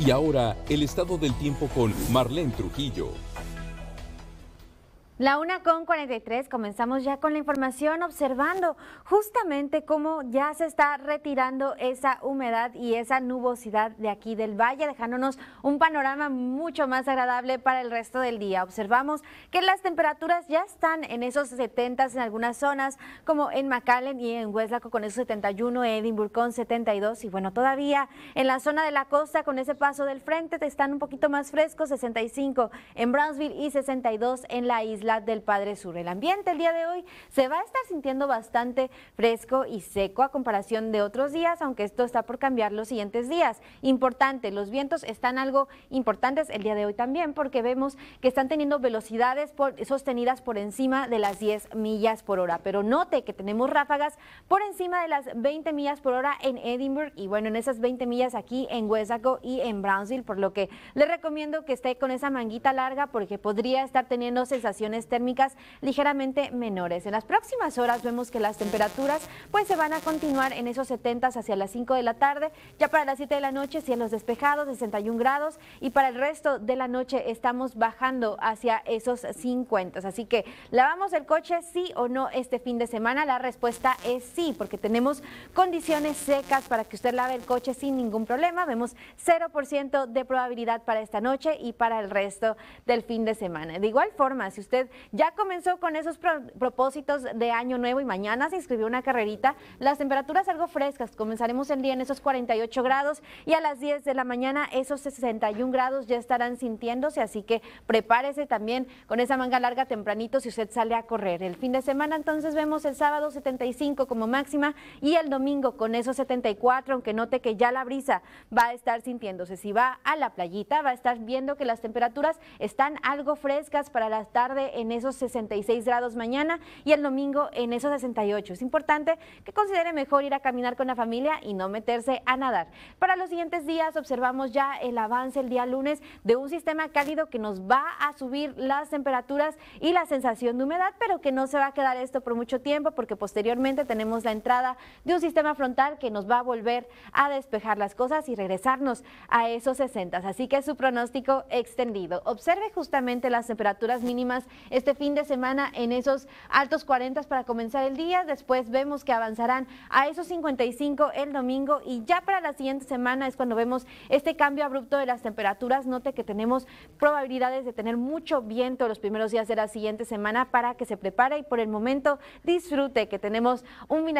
Y ahora, el estado del tiempo con Marlene Trujillo. La una con 43, comenzamos ya con la información observando justamente cómo ya se está retirando esa humedad y esa nubosidad de aquí del valle, dejándonos un panorama mucho más agradable para el resto del día. Observamos que las temperaturas ya están en esos 70 en algunas zonas, como en McAllen y en Hueslaco con esos 71, Edinburgh con 72 y bueno, todavía en la zona de la costa con ese paso del frente están un poquito más frescos, 65 en Brownsville y 62 en la isla del Padre Sur. El ambiente el día de hoy se va a estar sintiendo bastante fresco y seco a comparación de otros días, aunque esto está por cambiar los siguientes días. Importante, los vientos están algo importantes el día de hoy también porque vemos que están teniendo velocidades sostenidas por encima de las 10 millas por hora, pero note que tenemos ráfagas por encima de las 20 millas por hora en Edinburgh y bueno, en esas 20 millas aquí en Huesaco y en Brownsville, por lo que le recomiendo que esté con esa manguita larga porque podría estar teniendo sensaciones térmicas ligeramente menores. En las próximas horas vemos que las temperaturas pues se van a continuar en esos 70 hacia las 5 de la tarde, ya para las 7 de la noche cielos despejados, 61 grados y para el resto de la noche estamos bajando hacia esos 50. Así que lavamos el coche sí o no este fin de semana. La respuesta es sí, porque tenemos condiciones secas para que usted lave el coche sin ningún problema. Vemos 0% de probabilidad para esta noche y para el resto del fin de semana. De igual forma, si usted ya comenzó con esos propósitos de año nuevo y mañana se inscribió una carrerita, las temperaturas algo frescas, comenzaremos el día en esos 48 grados y a las 10 de la mañana esos 61 grados ya estarán sintiéndose, así que prepárese también con esa manga larga tempranito si usted sale a correr. El fin de semana entonces vemos el sábado 75 como máxima y el domingo con esos 74, aunque note que ya la brisa va a estar sintiéndose. Si va a la playita, va a estar viendo que las temperaturas están algo frescas para las tardes en esos 66 grados mañana y el domingo en esos 68. Es importante que considere mejor ir a caminar con la familia y no meterse a nadar. Para los siguientes días observamos ya el avance el día lunes de un sistema cálido que nos va a subir las temperaturas y la sensación de humedad, pero que no se va a quedar esto por mucho tiempo porque posteriormente tenemos la entrada de un sistema frontal que nos va a volver a despejar las cosas y regresarnos a esos 60. Así que su pronóstico extendido. Observe justamente las temperaturas mínimas este fin de semana en esos altos 40 para comenzar el día. Después vemos que avanzarán a esos 55 el domingo y ya para la siguiente semana es cuando vemos este cambio abrupto de las temperaturas. Note que tenemos probabilidades de tener mucho viento los primeros días de la siguiente semana para que se prepare y por el momento disfrute que tenemos un